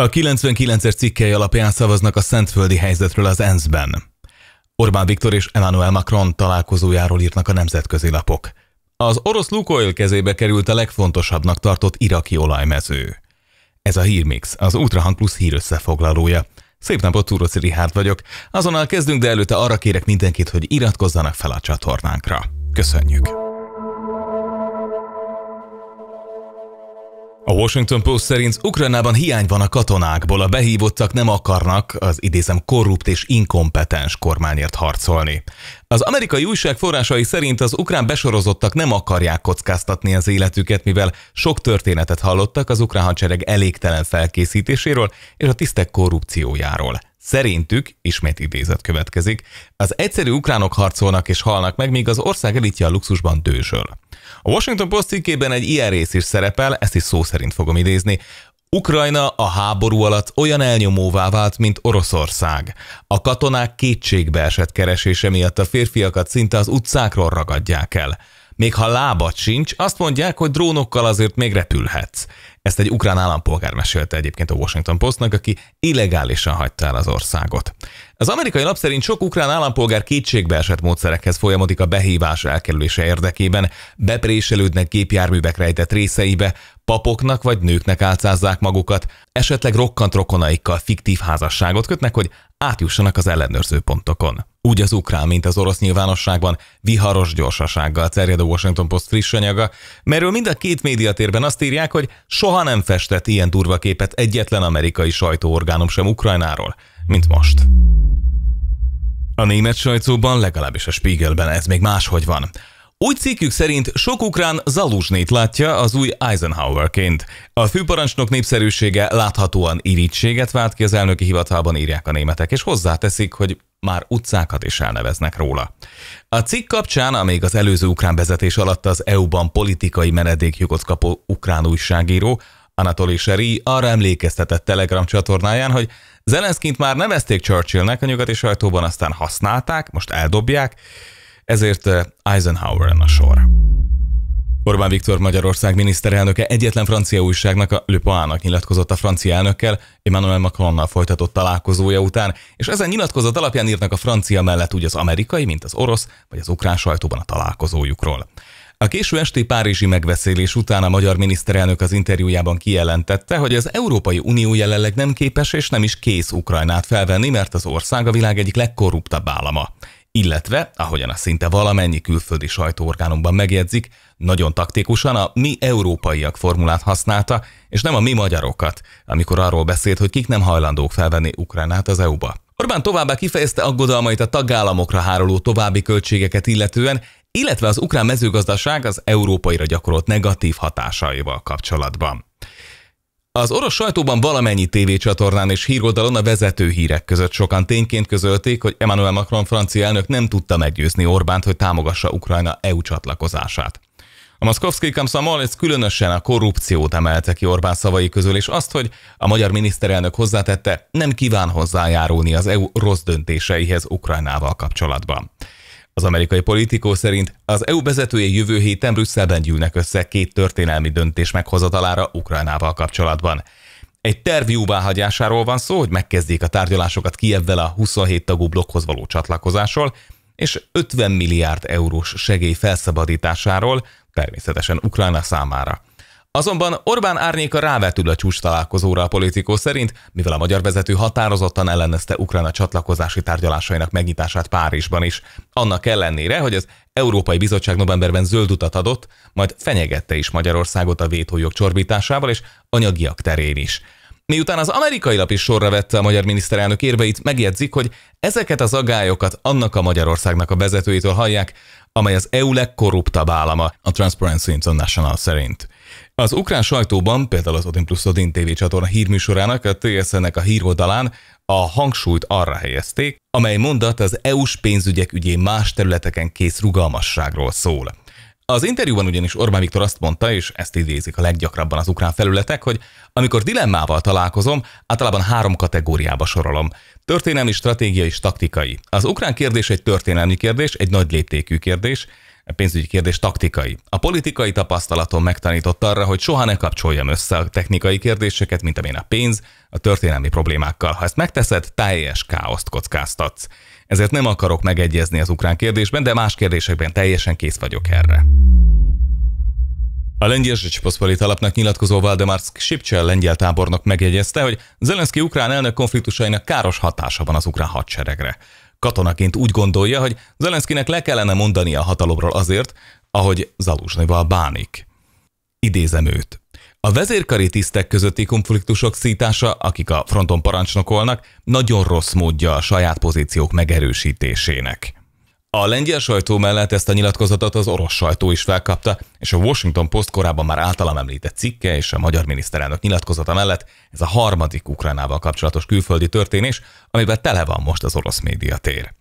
A 99-es cikkei alapján szavaznak a szentföldi helyzetről az ENSZ-ben. Orbán Viktor és Emmanuel Macron találkozójáról írnak a nemzetközi lapok. Az orosz Lukoil kezébe került a legfontosabbnak tartott iraki olajmező. Ez a Hírmix, az Ultrahang Plus hír összefoglalója. Szép napot, Túroci Rihárd vagyok. Azonnal kezdünk, de előtte arra kérek mindenkit, hogy iratkozzanak fel a csatornánkra. Köszönjük! A Washington Post szerint Ukrajnában hiány van a katonákból, a behívottak nem akarnak az idézem korrupt és inkompetens kormányért harcolni. Az amerikai újság forrásai szerint az ukrán besorozottak nem akarják kockáztatni az életüket, mivel sok történetet hallottak az ukrán hadsereg elégtelen felkészítéséről és a tisztek korrupciójáról. Szerintük, ismét idézet következik, az egyszerű ukránok harcolnak és halnak meg, míg az ország elitje a luxusban dősöl. A Washington Post cikkében egy ilyen rész is szerepel, ezt is szó szerint fogom idézni. Ukrajna a háború alatt olyan elnyomóvá vált, mint Oroszország. A katonák kétségbeesett keresése miatt a férfiakat szinte az utcákról ragadják el. Még ha lábad sincs, azt mondják, hogy drónokkal azért még repülhetsz. Ezt egy ukrán állampolgár mesélte egyébként a Washington Postnak, aki illegálisan hagyta el az országot. Az amerikai lap szerint sok ukrán állampolgár kétségbeesett módszerekhez folyamodik a behívás elkerülése érdekében, bepréselődnek gépjárművek rejtett részeibe, papoknak vagy nőknek álcázzák magukat, esetleg rokkant rokonaikkal fiktív házasságot kötnek, hogy átjussanak az ellenőrző pontokon. Úgy az ukrán, mint az orosz nyilvánosságban viharos gyorsasággal terjed a Washington Post friss anyaga, merről mind a két médiatérben azt írják, hogy soha nem festett ilyen durva képet egyetlen amerikai sajtóorgánum sem Ukrajnáról, mint most. A német sajtóban, legalábbis a Spiegelben ez még máshogy van. Úgy cikkük szerint sok ukrán Zaluznét látja az új Eisenhowerként. A főparancsnok népszerűsége láthatóan irítséget vált ki az elnöki hivatalban, írják a németek, és hozzáteszik, hogy már utcákat is elneveznek róla. A cikk kapcsán, amíg az előző ukrán vezetés alatt az EU-ban politikai menedékjogot kapó ukrán újságíró, Anatoly Seri arra emlékeztetett Telegram csatornáján, hogy Zelenszkint már nevezték Churchillnek a nyugati sajtóban, aztán használták, most eldobják, ezért eh, eisenhower a sor. Orbán Viktor Magyarország miniszterelnöke egyetlen francia újságnak, a Le Poának nyilatkozott a francia elnökkel, Emmanuel Macronnal folytatott találkozója után, és ezen nyilatkozat alapján írnak a francia mellett úgy az amerikai, mint az orosz, vagy az ukrán sajtóban a találkozójukról. A késő esti párizsi megbeszélés után a magyar miniszterelnök az interjújában kijelentette, hogy az Európai Unió jelenleg nem képes és nem is kész Ukrajnát felvenni, mert az ország a világ egyik legkorruptabb állama. Illetve, ahogyan a szinte valamennyi külföldi sajtóorgánumban megjegyzik, nagyon taktikusan a mi európaiak formulát használta, és nem a mi magyarokat, amikor arról beszélt, hogy kik nem hajlandók felvenni Ukrajnát az EU-ba. Orbán továbbá kifejezte aggodalmait a tagállamokra háruló további költségeket illetően, illetve az ukrán mezőgazdaság az európaira gyakorolt negatív hatásaival kapcsolatban. Az orosz sajtóban valamennyi tévécsatornán és híroldalon a vezető hírek között sokan tényként közölték, hogy Emmanuel Macron francia elnök nem tudta meggyőzni Orbánt, hogy támogassa Ukrajna EU csatlakozását. A Moszkovszki ez különösen a korrupciót emelte ki Orbán szavai közül, és azt, hogy a magyar miniszterelnök hozzátette, nem kíván hozzájárulni az EU rossz döntéseihez Ukrajnával kapcsolatban. Az amerikai politikó szerint az EU vezetői jövő héten Brüsszelben gyűlnek össze két történelmi döntés meghozatalára Ukrajnával kapcsolatban. Egy terv jóváhagyásáról van szó, hogy megkezdjék a tárgyalásokat Kievvel a 27 tagú blokkhoz való csatlakozásról, és 50 milliárd eurós segély felszabadításáról, természetesen Ukrajna számára. Azonban Orbán árnyéka rávetül a csúcs találkozóra a politikó szerint, mivel a magyar vezető határozottan ellenezte Ukrajna csatlakozási tárgyalásainak megnyitását Párizsban is. Annak ellenére, hogy az Európai Bizottság novemberben zöld utat adott, majd fenyegette is Magyarországot a vétójog csorbításával és anyagiak terén is. Miután az amerikai lap is sorra vette a magyar miniszterelnök érveit, megjegyzik, hogy ezeket az agályokat annak a Magyarországnak a vezetőitől hallják, amely az EU legkorruptabb állama a Transparency International szerint. Az ukrán sajtóban, például az Odin plusz Odin TV csatorna hírműsorának, a TSZ-nek a híroldalán a hangsúlyt arra helyezték, amely mondat az EU-s pénzügyek ügyén más területeken kész rugalmasságról szól. Az interjúban ugyanis Orbán Viktor azt mondta, és ezt idézik a leggyakrabban az ukrán felületek, hogy amikor dilemmával találkozom, általában három kategóriába sorolom. Történelmi, stratégiai és taktikai. Az ukrán kérdés egy történelmi kérdés, egy nagy léptékű kérdés, pénzügyi kérdés taktikai. A politikai tapasztalatom megtanított arra, hogy soha ne kapcsoljam össze a technikai kérdéseket, mint amilyen a pénz, a történelmi problémákkal. Ha ezt megteszed, teljes káoszt kockáztatsz. Ezért nem akarok megegyezni az ukrán kérdésben, de más kérdésekben teljesen kész vagyok erre. A lengyel Zsicsposzpolit alapnak nyilatkozó Valdemar Sipcsel lengyel tábornok megjegyezte, hogy Zelenszky ukrán elnök konfliktusainak káros hatása van az ukrán hadseregre katonaként úgy gondolja, hogy Zelenszkinek le kellene mondania a hatalomról azért, ahogy Zaluzsnival bánik. Idézem őt. A vezérkari tisztek közötti konfliktusok szítása, akik a fronton parancsnokolnak, nagyon rossz módja a saját pozíciók megerősítésének. A lengyel sajtó mellett ezt a nyilatkozatot az orosz sajtó is felkapta, és a Washington Post korábban már általam említett cikke és a magyar miniszterelnök nyilatkozata mellett ez a harmadik Ukrajnával kapcsolatos külföldi történés, amiben tele van most az orosz médiatér.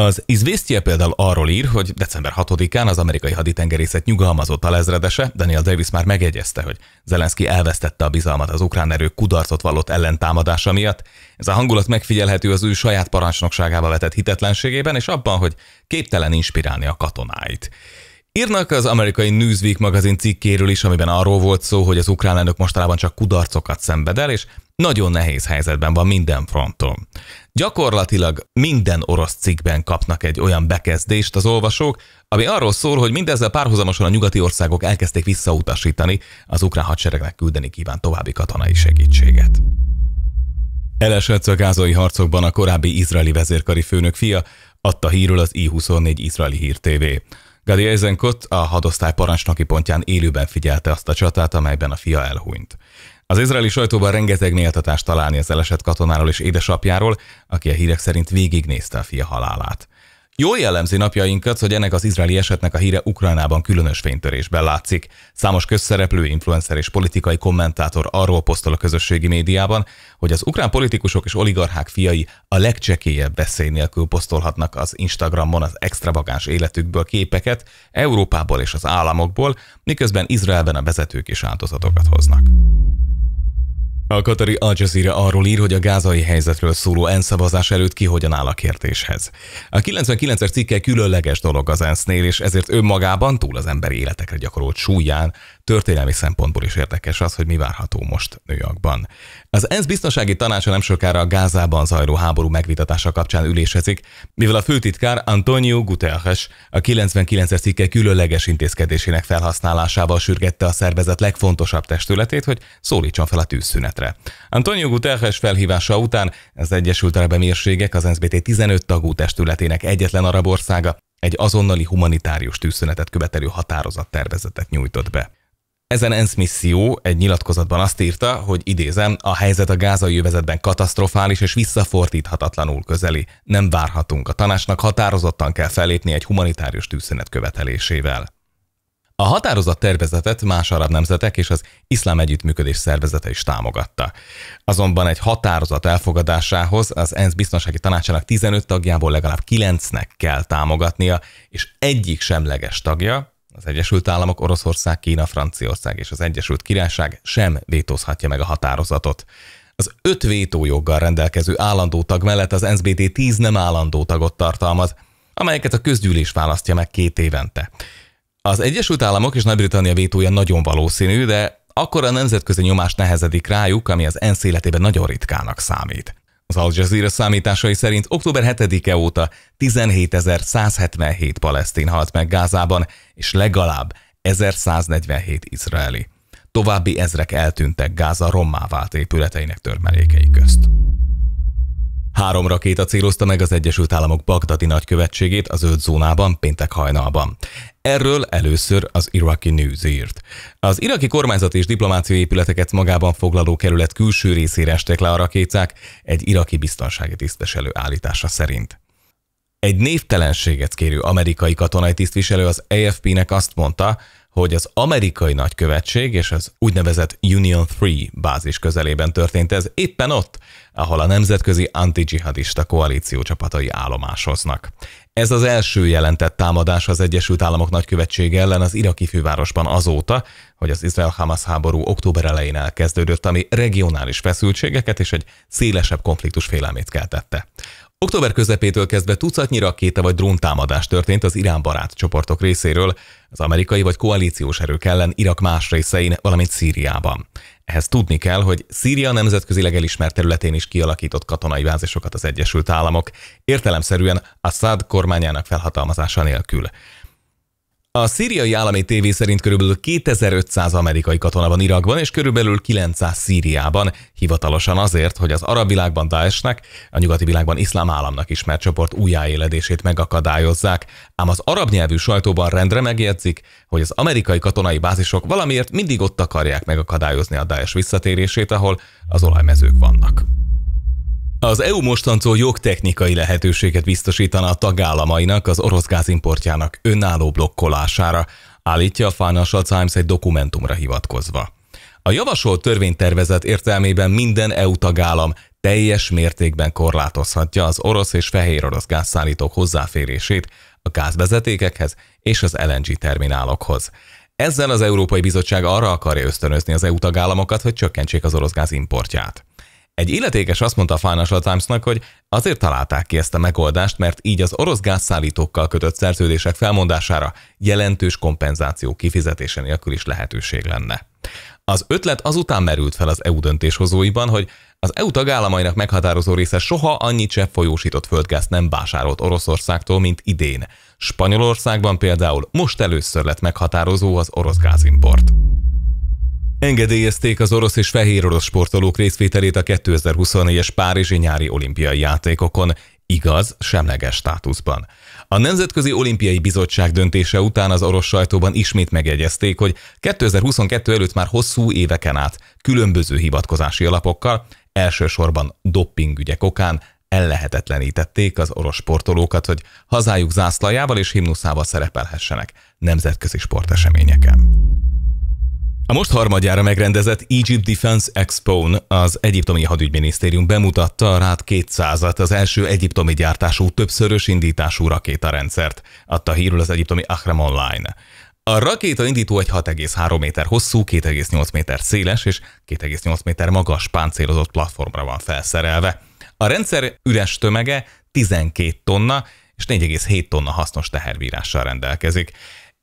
Az Izvestia például arról ír, hogy december 6-án az amerikai haditengerészet nyugalmazott a lezredese, Daniel Davis már megjegyezte, hogy Zelenszky elvesztette a bizalmat az ukrán erők kudarcot vallott ellentámadása miatt. Ez a hangulat megfigyelhető az ő saját parancsnokságába vetett hitetlenségében, és abban, hogy képtelen inspirálni a katonáit. Írnak az amerikai Newsweek magazin cikkéről is, amiben arról volt szó, hogy az ukrán elnök mostanában csak kudarcokat szenved el, és nagyon nehéz helyzetben van minden fronton. Gyakorlatilag minden orosz cikkben kapnak egy olyan bekezdést az olvasók, ami arról szól, hogy mindezzel párhuzamosan a nyugati országok elkezdték visszautasítani az ukrán hadseregnek küldeni kíván további katonai segítséget. Elesett a gázai harcokban a korábbi izraeli vezérkari főnök fia, adta hírül az I24 izraeli hírtévé. Gadi Eisenkot a hadosztály parancsnoki pontján élőben figyelte azt a csatát, amelyben a fia elhunyt. Az izraeli sajtóban rengeteg méltatást találni az elesett katonáról és édesapjáról, aki a hírek szerint végignézte a fia halálát. Jól jellemzi napjainkat, hogy ennek az izraeli esetnek a híre Ukrajnában különös fénytörésben látszik. Számos közszereplő, influencer és politikai kommentátor arról posztol a közösségi médiában, hogy az ukrán politikusok és oligarchák fiai a legcsekélyebb beszél nélkül posztolhatnak az Instagramon az extravagáns életükből képeket Európából és az államokból, miközben Izraelben a vezetők is áldozatokat hoznak. A Katari Al Jazeera arról ír, hogy a gázai helyzetről szóló enszavazás szavazás előtt ki hogyan áll a kérdéshez. A 99-es cikke különleges dolog az ENSZ-nél, és ezért önmagában túl az emberi életekre gyakorolt súlyán történelmi szempontból is érdekes az, hogy mi várható most New Yorkban. Az ENSZ biztonsági tanácsa nem sokára a Gázában zajló háború megvitatása kapcsán ülésezik, mivel a főtitkár Antonio Guterres a 99-es cikke különleges intézkedésének felhasználásával sürgette a szervezet legfontosabb testületét, hogy szólítson fel a tűzszünetre. Antonio Guterres felhívása után az Egyesült Arab Emírségek az NSBT 15 tagú testületének egyetlen arab országa egy azonnali humanitárius tűzszünetet követelő határozat tervezetet nyújtott be. Ezen ENSZ misszió egy nyilatkozatban azt írta, hogy idézem, a helyzet a gázai jövezetben katasztrofális és visszafordíthatatlanul közeli. Nem várhatunk. A tanácsnak határozottan kell fellépni egy humanitárius tűzszünet követelésével. A határozat tervezetet más arab nemzetek és az iszlám együttműködés szervezete is támogatta. Azonban egy határozat elfogadásához az ENSZ biztonsági tanácsának 15 tagjából legalább 9-nek kell támogatnia, és egyik semleges tagja, az Egyesült Államok, Oroszország, Kína, Franciaország és az Egyesült Királyság sem vétózhatja meg a határozatot. Az öt vétójoggal rendelkező állandó tag mellett az NSBT 10 nem állandó tagot tartalmaz, amelyeket a közgyűlés választja meg két évente. Az Egyesült Államok és Nagy-Britannia vétója nagyon valószínű, de akkor a nemzetközi nyomás nehezedik rájuk, ami az ENSZ életében nagyon ritkának számít. Az Al Jazeera számításai szerint október 7-e óta 17.177 palesztin halt meg Gázában, és legalább 1147 izraeli. További ezrek eltűntek Gáza rommá vált épületeinek törmelékei közt. Három rakéta célozta meg az Egyesült Államok Bagdadi nagykövetségét az öt zónában péntek hajnalban. Erről először az Iraqi News írt. Az iraki kormányzat és diplomáciai épületeket magában foglaló kerület külső részére estek le a rakécák, egy iraki biztonsági tisztviselő állítása szerint. Egy névtelenséget kérő amerikai katonai tisztviselő az AFP-nek azt mondta, hogy az amerikai nagykövetség és az úgynevezett Union 3 bázis közelében történt ez, éppen ott, ahol a nemzetközi antijihadista koalíció csapatai állomásoznak. Ez az első jelentett támadás az Egyesült Államok nagykövetsége ellen az iraki fővárosban azóta, hogy az Izrael-Hamas háború október elején elkezdődött, ami regionális feszültségeket és egy szélesebb konfliktus félelmét keltette. Október közepétől kezdve tucatnyi rakéta vagy dróntámadás történt az Irán barát csoportok részéről, az amerikai vagy koalíciós erők ellen Irak más részein, valamint Szíriában. Ehhez tudni kell, hogy Szíria nemzetközileg elismert területén is kialakított katonai bázisokat az Egyesült Államok, értelemszerűen Assad kormányának felhatalmazása nélkül. A szíriai állami tévé szerint körülbelül 2500 amerikai katona van Irakban, és körülbelül 900 Szíriában, hivatalosan azért, hogy az arab világban Daesnek, a nyugati világban iszlám államnak ismert csoport újjáéledését megakadályozzák, ám az arab nyelvű sajtóban rendre megjegyzik, hogy az amerikai katonai bázisok valamiért mindig ott akarják megakadályozni a Daesh visszatérését, ahol az olajmezők vannak. Az EU mostantól jogtechnikai lehetőséget biztosítana a tagállamainak az orosz gázimportjának önálló blokkolására, állítja a Financial Times egy dokumentumra hivatkozva. A javasolt törvénytervezet értelmében minden EU tagállam teljes mértékben korlátozhatja az orosz és fehér orosz gázszállítók hozzáférését a gázvezetékekhez és az LNG terminálokhoz. Ezzel az Európai Bizottság arra akarja ösztönözni az EU tagállamokat, hogy csökkentsék az orosz gáz importját. Egy illetékes azt mondta a Financial Timesnak, hogy azért találták ki ezt a megoldást, mert így az orosz gázszállítókkal kötött szerződések felmondására jelentős kompenzáció kifizetése nélkül is lehetőség lenne. Az ötlet azután merült fel az EU döntéshozóiban, hogy az EU tagállamainak meghatározó része soha annyit sem folyósított földgázt nem vásárolt Oroszországtól, mint idén. Spanyolországban például most először lett meghatározó az orosz gázimport. Engedélyezték az orosz és fehér orosz sportolók részvételét a 2024-es Párizsi nyári olimpiai játékokon, igaz, semleges státuszban. A Nemzetközi Olimpiai Bizottság döntése után az orosz sajtóban ismét megjegyezték, hogy 2022 előtt már hosszú éveken át különböző hivatkozási alapokkal, elsősorban doppingügyek okán ellehetetlenítették az orosz sportolókat, hogy hazájuk zászlajával és himnuszával szerepelhessenek nemzetközi sporteseményeken. A most harmadjára megrendezett Egypt Defense Expo-n az egyiptomi hadügyminisztérium bemutatta a rád 200-at, az első egyiptomi gyártású többszörös indítású rakétarendszert, adta hírül az egyiptomi Akram Online. A rakéta indító egy 6,3 méter hosszú, 2,8 méter széles és 2,8 méter magas páncélozott platformra van felszerelve. A rendszer üres tömege 12 tonna és 4,7 tonna hasznos teherbírással rendelkezik.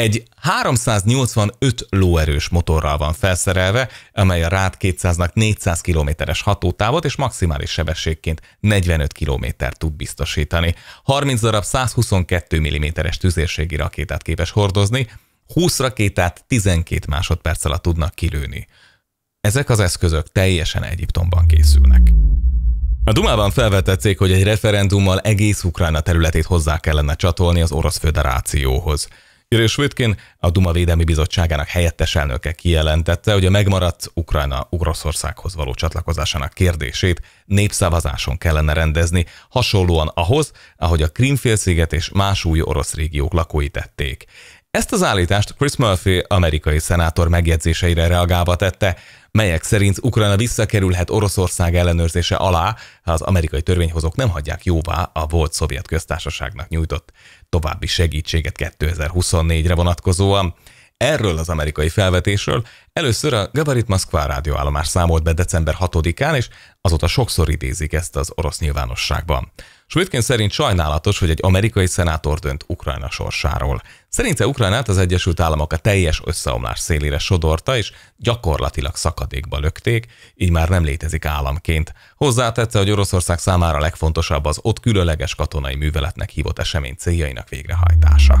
Egy 385 lóerős motorral van felszerelve, amely a RÁD 200-nak 400 km-es hatótávot és maximális sebességként 45 km tud biztosítani. 30 darab 122 mm-es tüzérségi rakétát képes hordozni, 20 rakétát 12 másodperc alatt tudnak kilőni. Ezek az eszközök teljesen Egyiptomban készülnek. A Dumában felvetették, hogy egy referendummal egész Ukrajna területét hozzá kellene csatolni az orosz föderációhoz. Jörős Vötkén a Duma Védelmi Bizottságának helyettes elnöke kijelentette, hogy a megmaradt Ukrajna Oroszországhoz való csatlakozásának kérdését népszavazáson kellene rendezni, hasonlóan ahhoz, ahogy a Krímfélsziget és más új orosz régiók lakói tették. Ezt az állítást Chris Murphy amerikai szenátor megjegyzéseire reagálva tette, melyek szerint Ukrajna visszakerülhet Oroszország ellenőrzése alá, ha az amerikai törvényhozók nem hagyják jóvá a volt szovjet köztársaságnak nyújtott további segítséget 2024-re vonatkozóan. Erről az amerikai felvetésről először a Gabarit moszkvá rádióállomás számolt be december 6-án, és azóta sokszor idézik ezt az orosz nyilvánosságban. Smitkin szerint sajnálatos, hogy egy amerikai szenátor dönt Ukrajna sorsáról. Szerinte Ukrajnát az Egyesült Államok a teljes összeomlás szélére sodorta, és gyakorlatilag szakadékba lökték, így már nem létezik államként. Hozzátette, hogy Oroszország számára legfontosabb az ott különleges katonai műveletnek hívott esemény céljainak végrehajtása.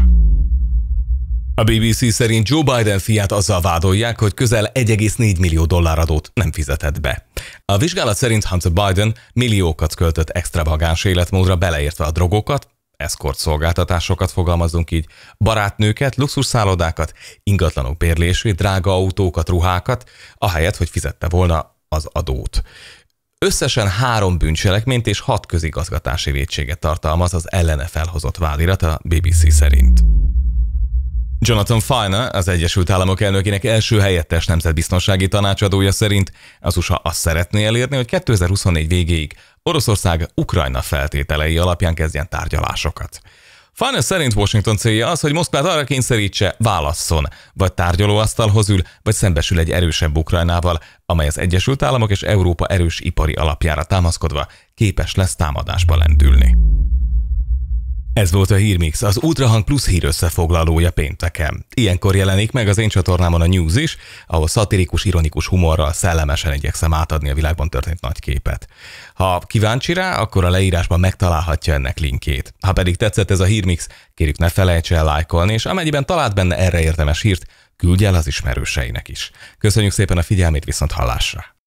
A BBC szerint Joe Biden fiát azzal vádolják, hogy közel 1,4 millió dollár adót nem fizetett be. A vizsgálat szerint Hunter Biden milliókat költött extravagáns életmódra beleértve a drogokat, eszkort szolgáltatásokat fogalmazunk így, barátnőket, luxusszállodákat, ingatlanok bérlését, drága autókat, ruhákat, ahelyett, hogy fizette volna az adót. Összesen három bűncselekményt és hat közigazgatási vétséget tartalmaz az ellene felhozott vádirat a BBC szerint. Jonathan Fine, az Egyesült Államok elnökének első helyettes nemzetbiztonsági tanácsadója szerint az USA azt szeretné elérni, hogy 2024 végéig Oroszország Ukrajna feltételei alapján kezdjen tárgyalásokat. Fine szerint Washington célja az, hogy Moszkvát arra kényszerítse, válasszon, vagy tárgyalóasztalhoz ül, vagy szembesül egy erősebb Ukrajnával, amely az Egyesült Államok és Európa erős ipari alapjára támaszkodva képes lesz támadásba lendülni. Ez volt a Hírmix, az Ultrahang Plus hír összefoglalója pénteken. Ilyenkor jelenik meg az én csatornámon a News is, ahol szatirikus, ironikus humorral szellemesen igyekszem átadni a világban történt nagy képet. Ha kíváncsi rá, akkor a leírásban megtalálhatja ennek linkét. Ha pedig tetszett ez a Hírmix, kérjük ne felejts el lájkolni, és amennyiben talált benne erre érdemes hírt, küldj el az ismerőseinek is. Köszönjük szépen a figyelmét, viszont hallásra!